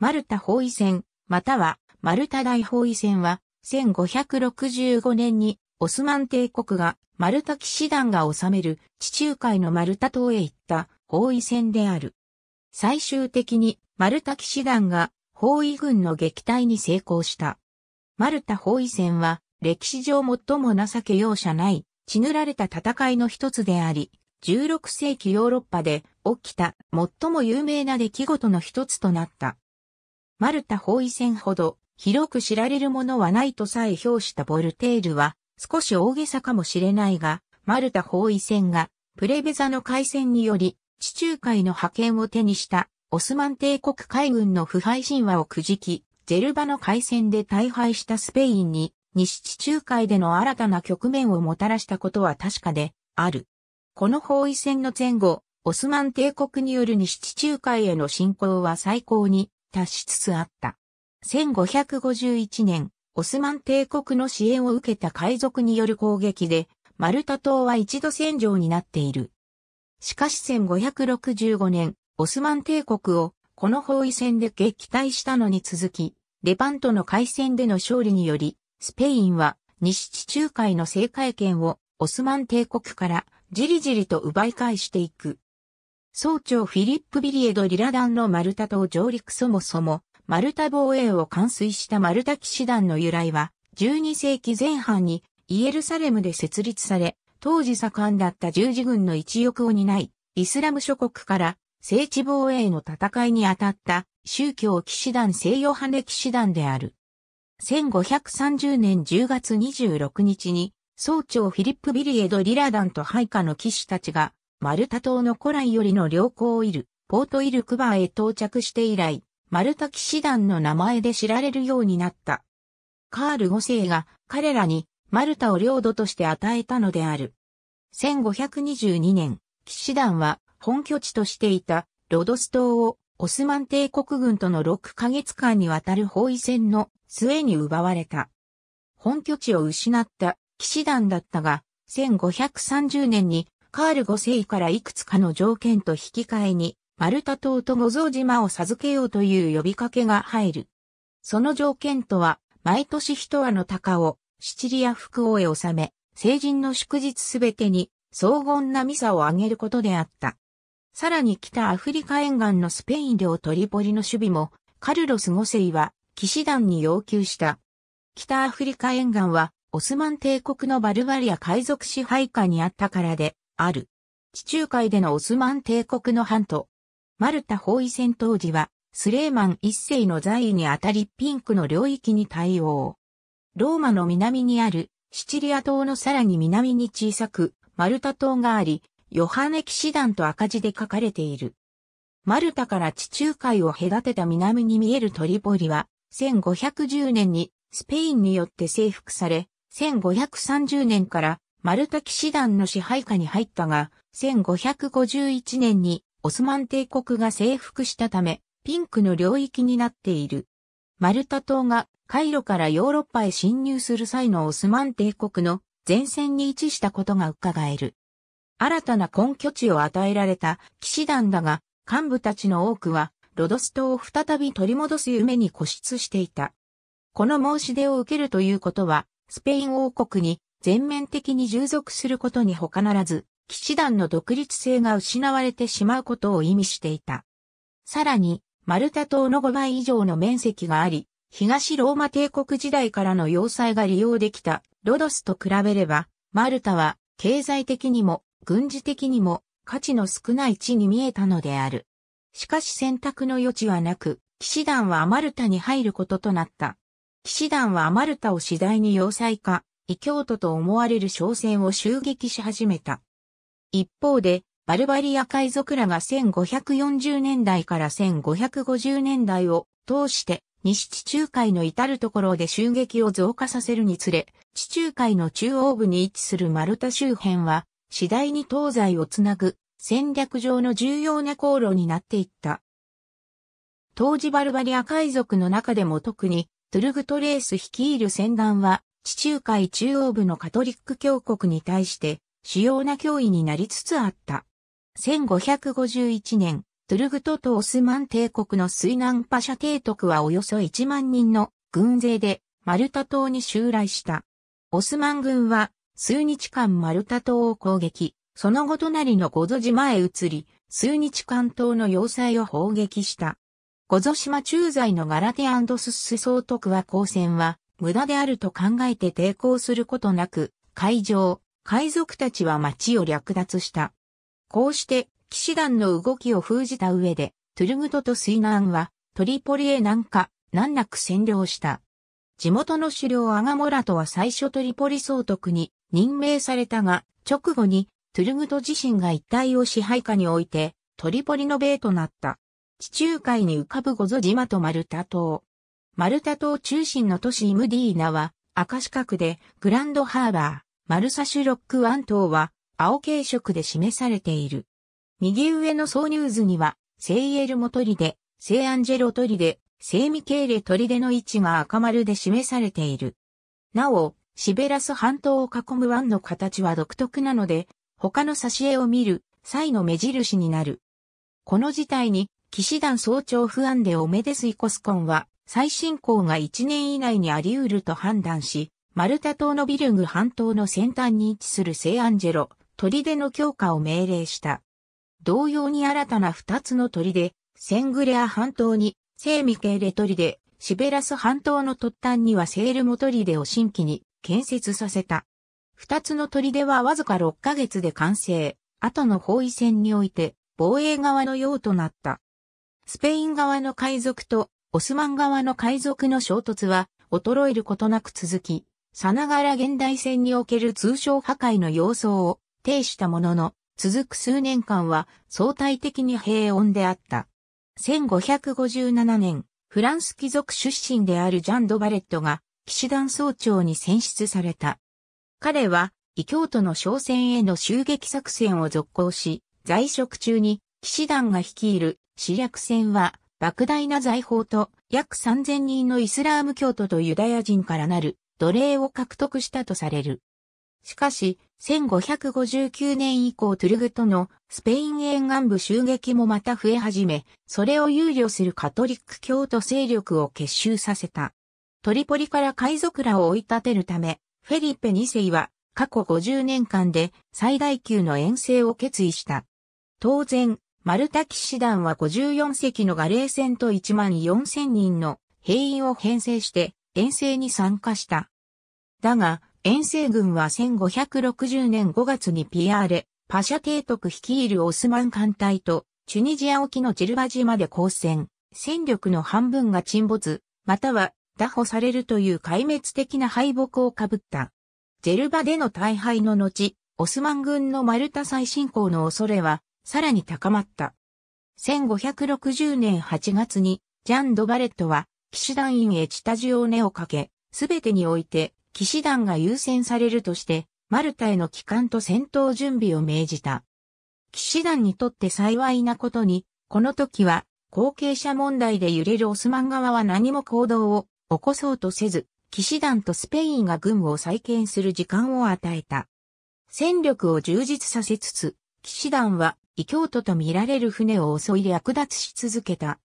マルタ包囲戦、またはマルタ大包囲戦は、1565年にオスマン帝国がマルタ騎士団が治める地中海のマルタ島へ行った包囲戦である。最終的にマルタ騎士団が包囲軍の撃退に成功した。マルタ包囲戦は歴史上最も情け容赦ない血塗られた戦いの一つであり、16世紀ヨーロッパで起きた最も有名な出来事の一つとなった。マルタ包囲戦ほど広く知られるものはないとさえ評したボルテールは少し大げさかもしれないが、マルタ包囲戦がプレベザの海戦により地中海の覇権を手にしたオスマン帝国海軍の腐敗神話をくじき、ゼルバの海戦で大敗したスペインに西地中海での新たな局面をもたらしたことは確かである。この包囲戦の前後、オスマン帝国による西地中海への侵攻は最高に達しつつあった。1551年、オスマン帝国の支援を受けた海賊による攻撃で、マルタ島は一度戦場になっている。しかし1565年、オスマン帝国をこの包囲戦で撃退したのに続き、レバントの海戦での勝利により、スペインは西地中海の政界権をオスマン帝国からじりじりと奪い返していく。総長フィリップ・ビリエド・リラ団のマルタ島上陸そもそも、マルタ防衛を完遂したマルタ騎士団の由来は、12世紀前半にイエルサレムで設立され、当時盛んだった十字軍の一翼を担い、イスラム諸国から聖地防衛の戦いに当たった宗教騎士団西洋派歴士団である。1530年10月26日に、総長フィリップ・ビリエド・リラ団と配下の騎士たちがマルタ島の古来よりの良好イル、ポートイルクバーへ到着して以来、マルタ騎士団の名前で知られるようになった。カール5世が彼らにマルタを領土として与えたのである。1522年、騎士団は本拠地としていたロドス島をオスマン帝国軍との6ヶ月間にわたる包囲戦の末に奪われた。本拠地を失った騎士団だったが、1530年にカール5世からいくつかの条件と引き換えに、マルタ島と五蔵島を授けようという呼びかけが入る。その条件とは、毎年一羽の鷹を、シチリア福王へ収め、成人の祝日すべてに、荘厳なミサをあげることであった。さらに北アフリカ沿岸のスペイン領トリポリの守備も、カルロス5世は、騎士団に要求した。北アフリカ沿岸は、オスマン帝国のバルバリア海賊支配下にあったからで、ある。地中海でのオスマン帝国の半島。マルタ包囲戦当時は、スレーマン一世の在位にあたりピンクの領域に対応。ローマの南にある、シチリア島のさらに南に小さく、マルタ島があり、ヨハネ騎士団と赤字で書かれている。マルタから地中海を隔てた南に見えるトリポリは、1510年にスペインによって征服され、1530年からマルタ騎士団の支配下に入ったが、1551年にオスマン帝国が征服したため、ピンクの領域になっている。マルタ島がカイロからヨーロッパへ侵入する際のオスマン帝国の前線に位置したことが伺える。新たな根拠地を与えられた騎士団だが、幹部たちの多くは、ロドス島を再び取り戻す夢に固執していた。この申し出を受けるということは、スペイン王国に全面的に従属することに他ならず、騎士団の独立性が失われてしまうことを意味していた。さらに、マルタ島の5倍以上の面積があり、東ローマ帝国時代からの要塞が利用できたロドスと比べれば、マルタは経済的にも軍事的にも価値の少ない地に見えたのである。しかし選択の余地はなく、騎士団はマルタに入ることとなった。騎士団はマルタを次第に要塞化、異教徒と思われる商船を襲撃し始めた。一方で、バルバリア海賊らが1540年代から1550年代を通して西地中海の至るところで襲撃を増加させるにつれ、地中海の中央部に位置するマルタ周辺は次第に東西をつなぐ戦略上の重要な航路になっていった。当時バルバリア海賊の中でも特にトゥルグトレース率いる船団は地中海中央部のカトリック教国に対して主要な脅威になりつつあった。1551年、トゥルグトとオスマン帝国の水難パシャ帝徳はおよそ1万人の軍勢でマルタ島に襲来した。オスマン軍は数日間マルタ島を攻撃、その後隣のゴゾ島へ移り、数日間島の要塞を砲撃した。ゴゾ島駐在のガラテアンドスッス総督は交戦は無駄であると考えて抵抗することなく、海上、海賊たちは町を略奪した。こうして、騎士団の動きを封じた上で、トゥルグトと水難は、トリポリへ南下、難なく占領した。地元の首領アガモラトは最初トリポリ総督に任命されたが、直後にトゥルグト自身が一帯を支配下に置いて、トリポリの米となった。地中海に浮かぶゴゾ島とマルタ島。マルタ島中心の都市イムディーナは赤四角でグランドハーバー、マルサシュロック湾島は青系色で示されている。右上の挿入図には、セイエルモ砦、セイアンジェロ砦、セイミケーレ砦の位置が赤丸で示されている。なお、シベラス半島を囲む湾の形は独特なので、他の挿絵を見る際の目印になる。この事態に、騎士団総長不安でおめですイコスコンは、再侵攻が1年以内にあり得ると判断し、マルタ島のビルグ半島の先端に位置するセイアンジェロ、砦の強化を命令した。同様に新たな2つの砦、セングレア半島に、セイミケーレ砦、シベラス半島の突端にはセールモ砦を新規に建設させた。2つの砦はわずか6ヶ月で完成、後の包囲戦において、防衛側のようとなった。スペイン側の海賊とオスマン側の海賊の衝突は、衰えることなく続き、さながら現代戦における通商破壊の様相を呈したものの、続く数年間は相対的に平穏であった。1557年、フランス貴族出身であるジャン・ド・バレットが、騎士団総長に選出された。彼は、異教徒の商船への襲撃作戦を続行し、在職中に、騎士団が率いる、死略戦は、莫大な財宝と約3000人のイスラーム教徒とユダヤ人からなる奴隷を獲得したとされる。しかし、1559年以降トゥルグとのスペイン沿岸部襲撃もまた増え始め、それを憂慮するカトリック教徒勢力を結集させた。トリポリから海賊らを追い立てるため、フェリペ2世は過去50年間で最大級の遠征を決意した。当然、マルタ騎士団は54隻のガレー船と1万4000人の兵員を編成して遠征に参加した。だが、遠征軍は1560年5月にピアーレ、パシャ提督率いるオスマン艦隊とチュニジア沖のジルバ島で交戦、戦力の半分が沈没、または打破されるという壊滅的な敗北をかぶった。ジェルバでの大敗の後、オスマン軍のマルタ再侵攻の恐れはさらに高まった。1560年8月に、ジャン・ド・バレットは、騎士団員へチタジオ根をかけ、すべてにおいて、騎士団が優先されるとして、マルタへの帰還と戦闘準備を命じた。騎士団にとって幸いなことに、この時は、後継者問題で揺れるオスマン側は何も行動を起こそうとせず、騎士団とスペインが軍を再建する時間を与えた。戦力を充実させつつ、騎士団は異教徒と見られる船を襲い略奪し続けた。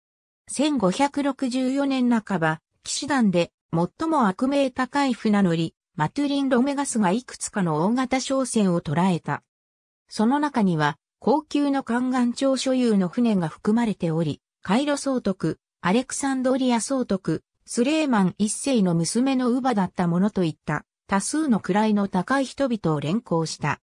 1564年半ば、騎士団で最も悪名高い船乗り、マトゥリン・ロメガスがいくつかの大型商船を捉えた。その中には、高級の観覧庁所有の船が含まれており、カイロ総督、アレクサンドリア総督、スレーマン一世の娘の乳母だったものといった多数の位の高い人々を連行した。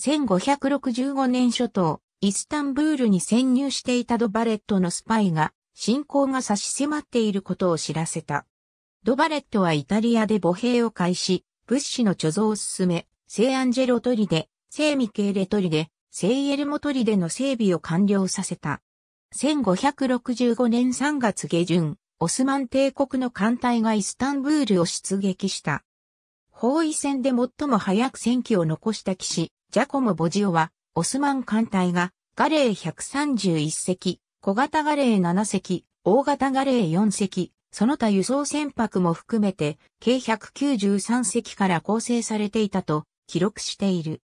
1565年初頭、イスタンブールに潜入していたドバレットのスパイが、侵攻が差し迫っていることを知らせた。ドバレットはイタリアで母兵を開始、物資の貯蔵を進め、聖アンジェロトリで、聖ミケーレトリで、聖エルモトリでの整備を完了させた。1565年3月下旬、オスマン帝国の艦隊がイスタンブールを出撃した。包囲戦で最も早く戦機を残した騎士、ジャコモ・ボジオは、オスマン艦隊が、ガレー131隻、小型ガレー7隻、大型ガレー4隻、その他輸送船舶も含めて、計193隻から構成されていたと記録している。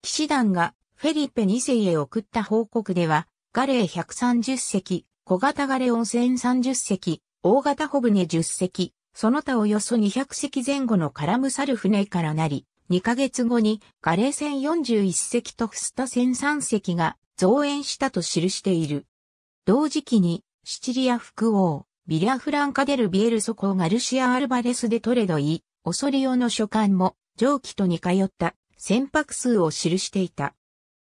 騎士団がフェリペ2世へ送った報告では、ガレー130隻、小型ガレー温泉3 0隻、大型ホブネ10隻、その他およそ200隻前後のカラムサル船からなり、2ヶ月後にガレー船41隻とフスタ船3隻が増援したと記している。同時期にシチリア副王、ビリア・フランカデルビエルソコーガルシア・アルバレスでトレドイ、オソリオの書簡も上記と似通った船舶数を記していた。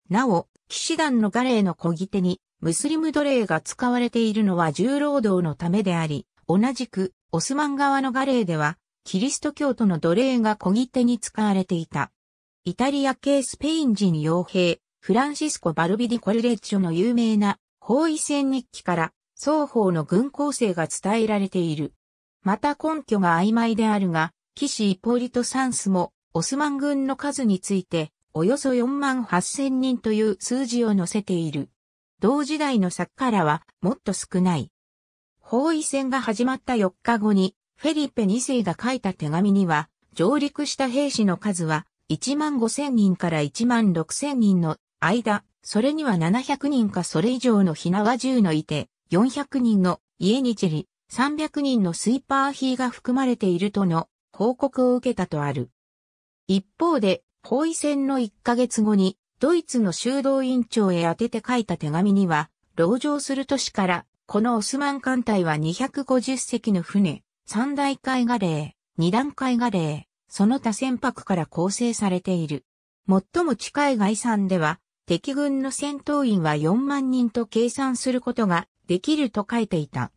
なお、騎士団のガレーの小ぎ手にムスリム奴隷が使われているのは重労働のためであり、同じくオスマン側のガレーではキリスト教徒の奴隷が小切手に使われていた。イタリア系スペイン人傭兵、フランシスコ・バルビディ・コルレッチョの有名な包囲戦日記から双方の軍構成が伝えられている。また根拠が曖昧であるが、騎士イポリト・サンスもオスマン軍の数についておよそ4万8000人という数字を載せている。同時代の作家らはもっと少ない。包囲戦が始まった4日後にフェリペ2世が書いた手紙には、上陸した兵士の数は1万5千人から1万6千人の間、それには700人かそれ以上の火縄銃のいて、400人の家にちり、300人のスーパーヒーが含まれているとの報告を受けたとある。一方で、包囲戦の1ヶ月後に、ドイツの修道院長へ宛てて書いた手紙には、籠城する都市から、このオスマン艦隊は250隻の船、三大海画レ二段海画レその他船舶から構成されている。最も近い概算では、敵軍の戦闘員は4万人と計算することができると書いていた。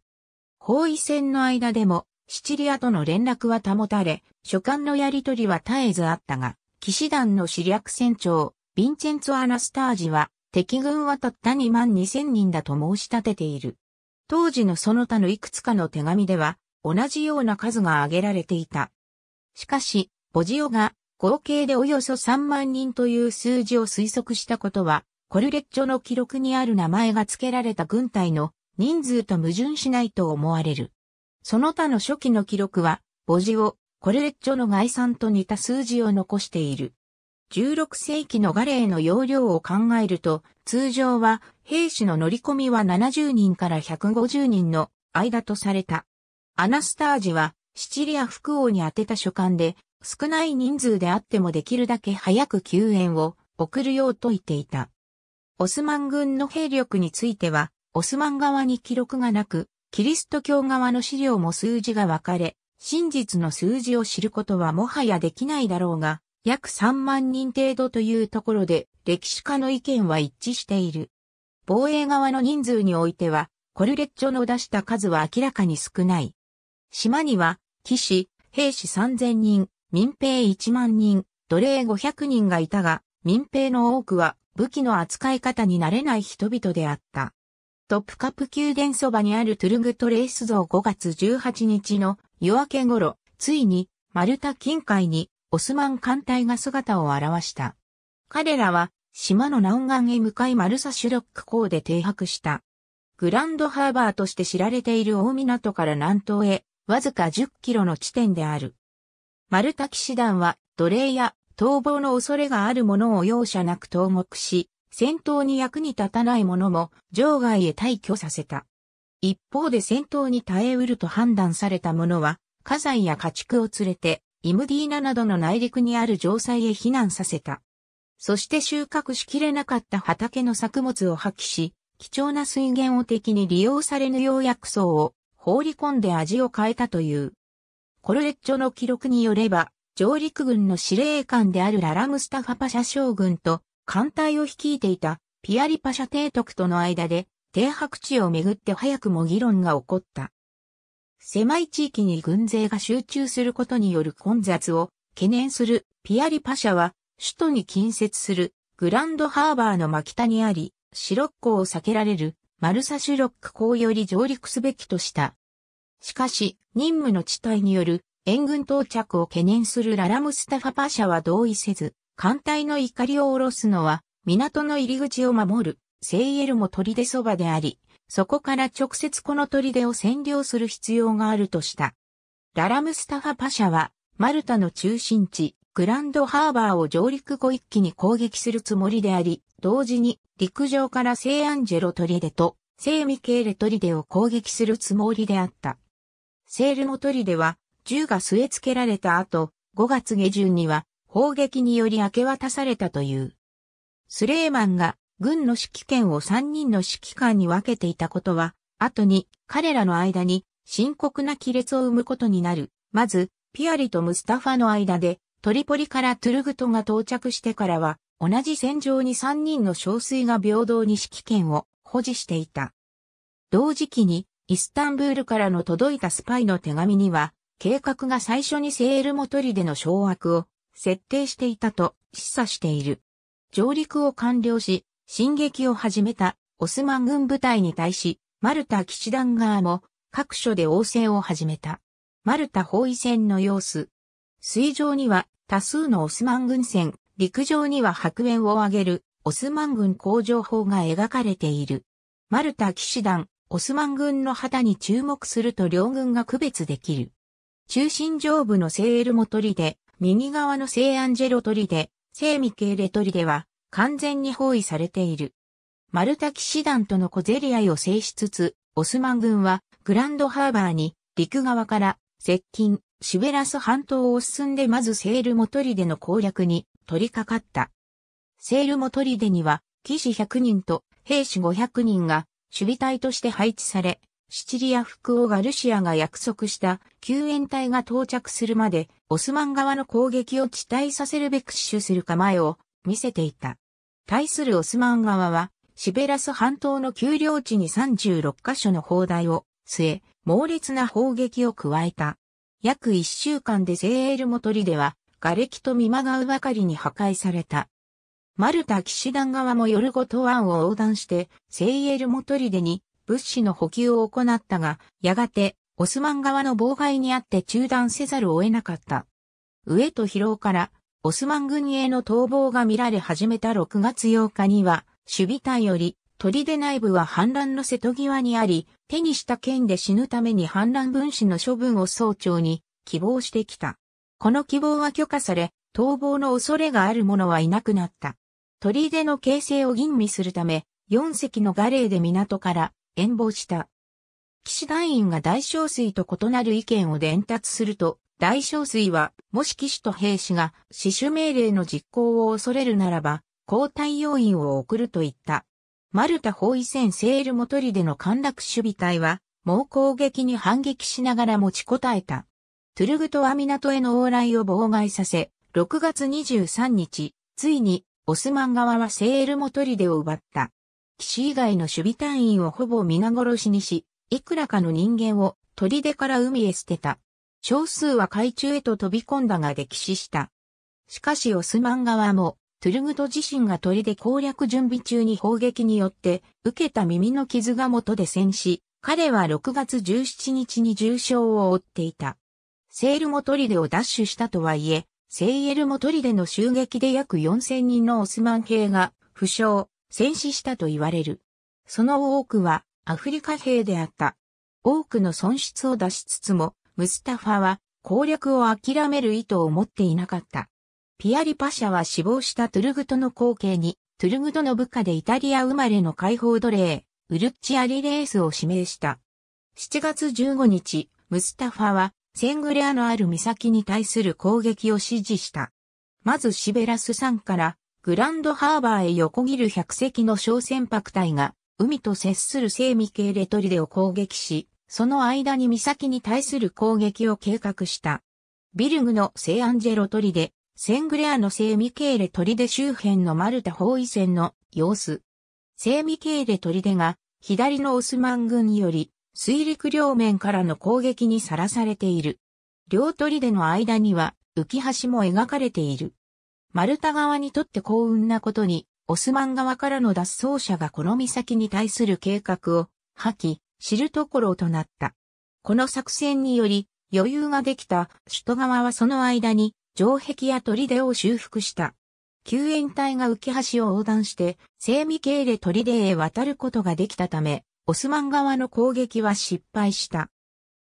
包囲戦の間でも、シチリアとの連絡は保たれ、書簡のやり取りは絶えずあったが、騎士団の主略船長、ヴィンチェンツォ・アナスタージは、敵軍はたった2万2000人だと申し立てている。当時のその他のいくつかの手紙では、同じような数が挙げられていた。しかし、ボジオが合計でおよそ3万人という数字を推測したことは、コルレッジョの記録にある名前が付けられた軍隊の人数と矛盾しないと思われる。その他の初期の記録は、ボジオ、コルレッジョの概算と似た数字を残している。16世紀のガレーの容量を考えると、通常は兵士の乗り込みは70人から150人の間とされた。アナスタージは、シチリア副王に宛てた書簡で、少ない人数であってもできるだけ早く救援を送るようと言っていた。オスマン軍の兵力については、オスマン側に記録がなく、キリスト教側の資料も数字が分かれ、真実の数字を知ることはもはやできないだろうが、約3万人程度というところで、歴史家の意見は一致している。防衛側の人数においては、コルレッジョの出した数は明らかに少ない。島には、騎士、兵士3000人、民兵1万人、奴隷500人がいたが、民兵の多くは武器の扱い方に慣れない人々であった。トップカプ宮殿そばにあるトゥルグトレイス像5月18日の夜明け頃、ついにマルタ近海にオスマン艦隊が姿を現した。彼らは島の南岸へ向かいマルサシュロック港で停泊した。グランドハーバーとして知られている大港から南東へわずか10キロの地点である。丸滝師団は奴隷や逃亡の恐れがある者を容赦なく投獄し、戦闘に役に立たない者も場外へ退去させた。一方で戦闘に耐えうると判断された者は、火山や家畜を連れて、イムディーナなどの内陸にある城塞へ避難させた。そして収穫しきれなかった畑の作物を破棄し、貴重な水源を敵に利用されぬよう薬草を放り込んで味を変えたという。コルレッチョの記録によれば、上陸軍の司令官であるララムスタファパシャ将軍と艦隊を率いていたピアリパシャ提督との間で、停泊地をめぐって早くも議論が起こった。狭い地域に軍勢が集中することによる混雑を懸念するピアリパシャは首都に近接するグランドハーバーの真北にあり、シロッコを避けられるマルサシュロック港より上陸すべきとした。しかし、任務の地帯による援軍到着を懸念するララムスタファパシャは同意せず、艦隊の怒りを下ろすのは、港の入り口を守る、セイエルも砦そばであり、そこから直接この砦を占領する必要があるとした。ララムスタファパシャは、マルタの中心地、グランドハーバーを上陸後一気に攻撃するつもりであり、同時に陸上から聖アンジェロトリデと聖ミケーレトリデを攻撃するつもりであった。セールモトリデは銃が据え付けられた後、5月下旬には砲撃により明け渡されたという。スレーマンが軍の指揮権を3人の指揮官に分けていたことは、後に彼らの間に深刻な亀裂を生むことになる。まず、ピアリとムスタファの間でトリポリからトゥルグトが到着してからは、同じ戦場に3人の小水が平等に指揮権を保持していた。同時期に、イスタンブールからの届いたスパイの手紙には、計画が最初にセールモトリでの掌握を設定していたと示唆している。上陸を完了し、進撃を始めたオスマン軍部隊に対し、マルタ騎士団側も各所で応戦を始めた。マルタ包囲戦の様子、水上には多数のオスマン軍船、陸上には白煙を上げるオスマン軍工場法が描かれている。マルタ騎士団、オスマン軍の旗に注目すると両軍が区別できる。中心上部のセールモトリで、右側のセイアンジェロトリセイミケーレトリでは完全に包囲されている。マルタ騎士団との小競り合いを制しつつ、オスマン軍はグランドハーバーに陸側から接近、シベラス半島を進んでまずセールモトリデの攻略に取り掛かった。セールモトリデには、騎士100人と兵士500人が守備隊として配置され、シチリア副王ガルシアが約束した救援隊が到着するまで、オスマン側の攻撃を地帯させるべく死守する構えを見せていた。対するオスマン側は、シベラス半島の丘陵地に36カ所の砲台を据え、猛烈な砲撃を加えた。約一週間でセールモトリでは、瓦礫と見まがうばかりに破壊された。マルタ騎士団側も夜ごと湾を横断して、セイエルモトリデに物資の補給を行ったが、やがて、オスマン側の妨害にあって中断せざるを得なかった。上と疲労から、オスマン軍への逃亡が見られ始めた6月8日には、守備隊より、砦内部は反乱の瀬戸際にあり、手にした剣で死ぬために反乱分子の処分を総長に希望してきた。この希望は許可され、逃亡の恐れがある者はいなくなった。砦の形成を吟味するため、四隻のガレーで港から遠望した。騎士団員が大小水と異なる意見を伝達すると、大小水は、もし騎士と兵士が死守命令の実行を恐れるならば、交代要員を送ると言った。マルタ包囲戦セールモトリでの陥落守備隊は、猛攻撃に反撃しながら持ちこたえた。トゥルグトナ港への往来を妨害させ、6月23日、ついに、オスマン側はセールモトリデを奪った。騎士以外の守備隊員をほぼ皆殺しにし、いくらかの人間を砦から海へ捨てた。少数は海中へと飛び込んだが溺死した。しかしオスマン側もトゥルグト自身が砦攻略準備中に砲撃によって受けた耳の傷が元で戦死、彼は6月17日に重傷を負っていた。セールも砦を奪取したとはいえ、セイエルも砦の襲撃で約4000人のオスマン兵が負傷、戦死したと言われる。その多くはアフリカ兵であった。多くの損失を出しつつも、ムスタファは攻略を諦める意図を持っていなかった。ピアリパシャは死亡したトゥルグトの後継に、トゥルグトの部下でイタリア生まれの解放奴隷、ウルッチアリレースを指名した。7月15日、ムスタファは、セングレアのある岬に対する攻撃を指示した。まずシベラス山から、グランドハーバーへ横切る百隻の小船舶隊が、海と接するセーミ系レトリデを攻撃し、その間に岬に対する攻撃を計画した。ビルグのセイアンジェロトリデ、セングレアの聖ミケーレ砦周辺のマルタ包囲戦の様子。聖ミケーレ砦が左のオスマン軍により水陸両面からの攻撃にさらされている。両砦の間には浮き橋も描かれている。マルタ側にとって幸運なことに、オスマン側からの脱走者がこの岬に対する計画を破棄、知るところとなった。この作戦により余裕ができた首都側はその間に城壁や砦を修復した。救援隊が浮橋を横断して、セー系で砦へ渡ることができたため、オスマン側の攻撃は失敗した。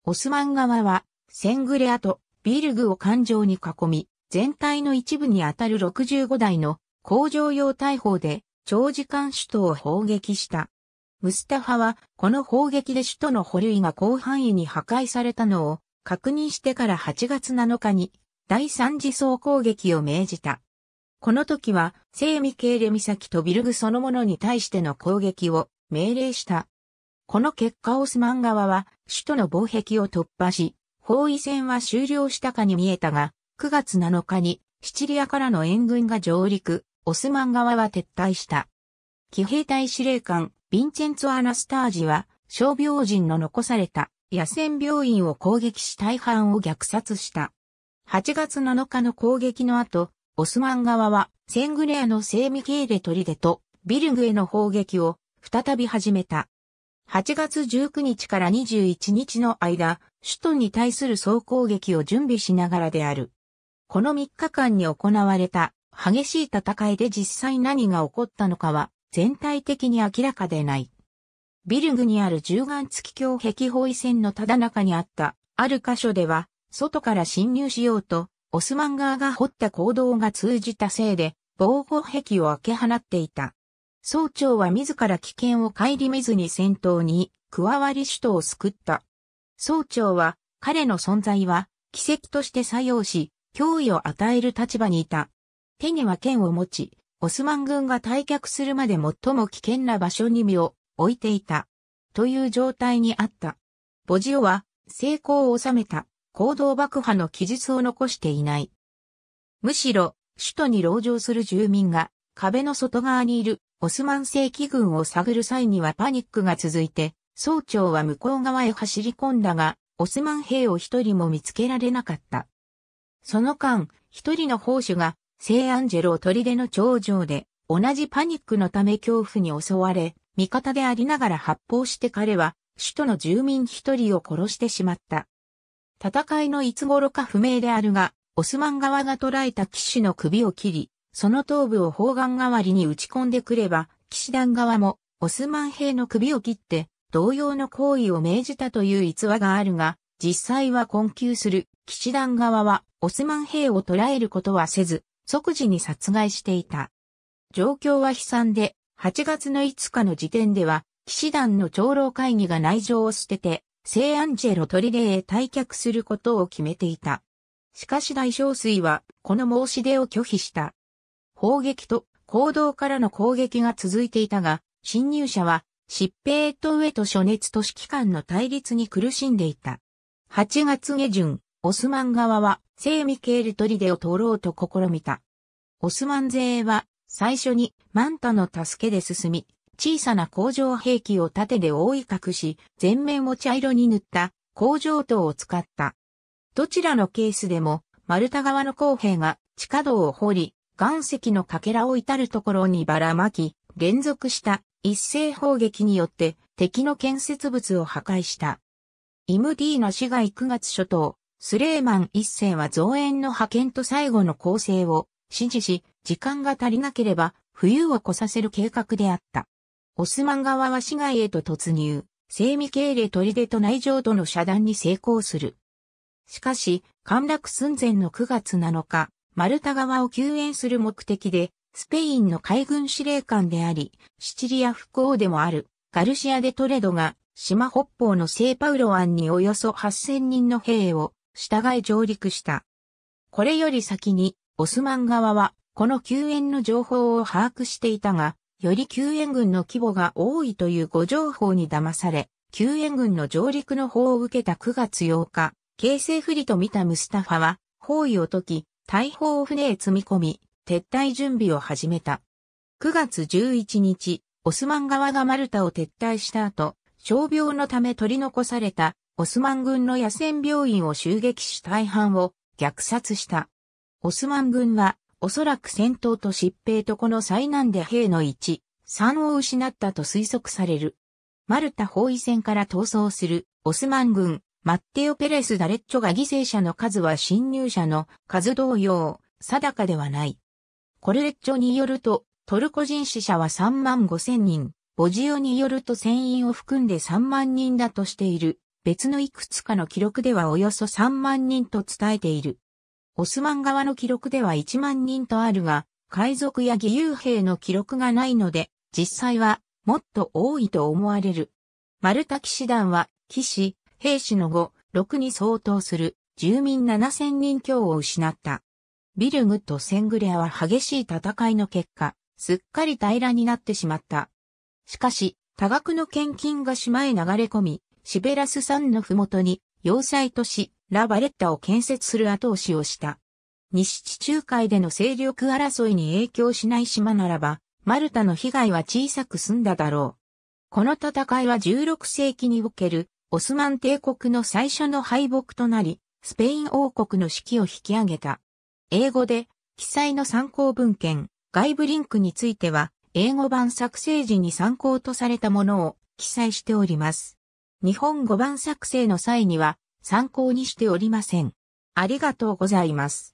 オスマン側は、セングレアとビルグを環状に囲み、全体の一部にあたる65台の工場用大砲で長時間首都を砲撃した。ムスタファはこの砲撃で首都の保留が広範囲に破壊されたのを確認してから8月7日に第三次総攻撃を命じた。この時は、聖ミケーレ岬とビルグそのものに対しての攻撃を命令した。この結果オスマン側は、首都の防壁を突破し、包囲戦は終了したかに見えたが、9月7日にシチリアからの援軍が上陸、オスマン側は撤退した。騎兵隊司令官、ヴィンチェンツォ・アナスタージは、傷病人の残された野戦病院を攻撃し大半を虐殺した。8月7日の攻撃の後、オスマン側はセングレアのセーミケーレ出とビルグへの砲撃を再び始めた。8月19日から21日の間、首都に対する総攻撃を準備しながらである。この3日間に行われた激しい戦いで実際何が起こったのかは全体的に明らかでない。ビルグにある銃眼付き橋壁包囲線のただ中にあったある箇所では外から侵入しようと、オスマン側が掘った行動が通じたせいで、防護壁を開け放っていた。総長は自ら危険を顧みずに戦闘に加わり首都を救った。総長は彼の存在は奇跡として作用し、脅威を与える立場にいた。手には剣を持ち、オスマン軍が退却するまで最も危険な場所に身を置いていた。という状態にあった。ボジオは成功を収めた。行動爆破の記述を残していない。むしろ、首都に籠城する住民が壁の外側にいるオスマン正規軍を探る際にはパニックが続いて、総長は向こう側へ走り込んだが、オスマン兵を一人も見つけられなかった。その間、一人の砲手が聖アンジェロ砦の頂上で、同じパニックのため恐怖に襲われ、味方でありながら発砲して彼は、首都の住民一人を殺してしまった。戦いのいつ頃か不明であるが、オスマン側が捕らえた騎士の首を切り、その頭部を砲丸代わりに打ち込んでくれば、騎士団側もオスマン兵の首を切って、同様の行為を命じたという逸話があるが、実際は困窮する騎士団側はオスマン兵を捕らえることはせず、即時に殺害していた。状況は悲惨で、8月の5日の時点では、騎士団の長老会議が内情を捨てて、聖アンジェロ砦へ退却することを決めていた。しかし大小水はこの申し出を拒否した。砲撃と行動からの攻撃が続いていたが、侵入者は疾病と上と初熱と指揮官の対立に苦しんでいた。8月下旬、オスマン側は聖ミケール砦を通ろうと試みた。オスマン勢は最初にマンタの助けで進み、小さな工場兵器を盾で覆い隠し、全面を茶色に塗った工場塔を使った。どちらのケースでも、丸太側の工兵が地下道を掘り、岩石のかけらを至るところにばらまき、連続した一斉砲撃によって敵の建設物を破壊した。イムディーナ市街9月初頭、スレーマン一世は増援の派遣と最後の構成を指示し、時間が足りなければ冬を越させる計画であった。オスマン側は市街へと突入、セーミケーレ砦と内城との遮断に成功する。しかし、陥落寸前の9月7日、マルタ側を救援する目的で、スペインの海軍司令官であり、シチリア復興でもある、ガルシア・デ・トレドが、島北方のセパウロ湾におよそ8000人の兵を、従い上陸した。これより先に、オスマン側は、この救援の情報を把握していたが、より救援軍の規模が多いという誤情報に騙され、救援軍の上陸の報を受けた9月8日、形成不利と見たムスタファは、包囲を解き、大砲を船へ積み込み、撤退準備を始めた。9月11日、オスマン側がマルタを撤退した後、傷病のため取り残されたオスマン軍の野戦病院を襲撃し大半を虐殺した。オスマン軍はおそらく戦闘と疾病とこの災難で兵の1、3を失ったと推測される。マルタ包囲戦から逃走するオスマン軍、マッテオ・ペレス・ダレッチョが犠牲者の数は侵入者の数同様、定かではない。コルレッチョによると、トルコ人死者は3万5千人、ボジオによると船員を含んで3万人だとしている、別のいくつかの記録ではおよそ3万人と伝えている。オスマン側の記録では1万人とあるが、海賊や義勇兵の記録がないので、実際はもっと多いと思われる。マルタ騎士団は、騎士、兵士の後、6に相当する住民7000人強を失った。ビルグとセングレアは激しい戦いの結果、すっかり平らになってしまった。しかし、多額の献金が島へ流れ込み、シベラス山のふもとに要塞都市、ラバレッタを建設する後押しをした。西地中海での勢力争いに影響しない島ならば、マルタの被害は小さく済んだだろう。この戦いは16世紀におけるオスマン帝国の最初の敗北となり、スペイン王国の指揮を引き上げた。英語で、記載の参考文献、外部リンクについては、英語版作成時に参考とされたものを記載しております。日本語版作成の際には参考にしておりません。ありがとうございます。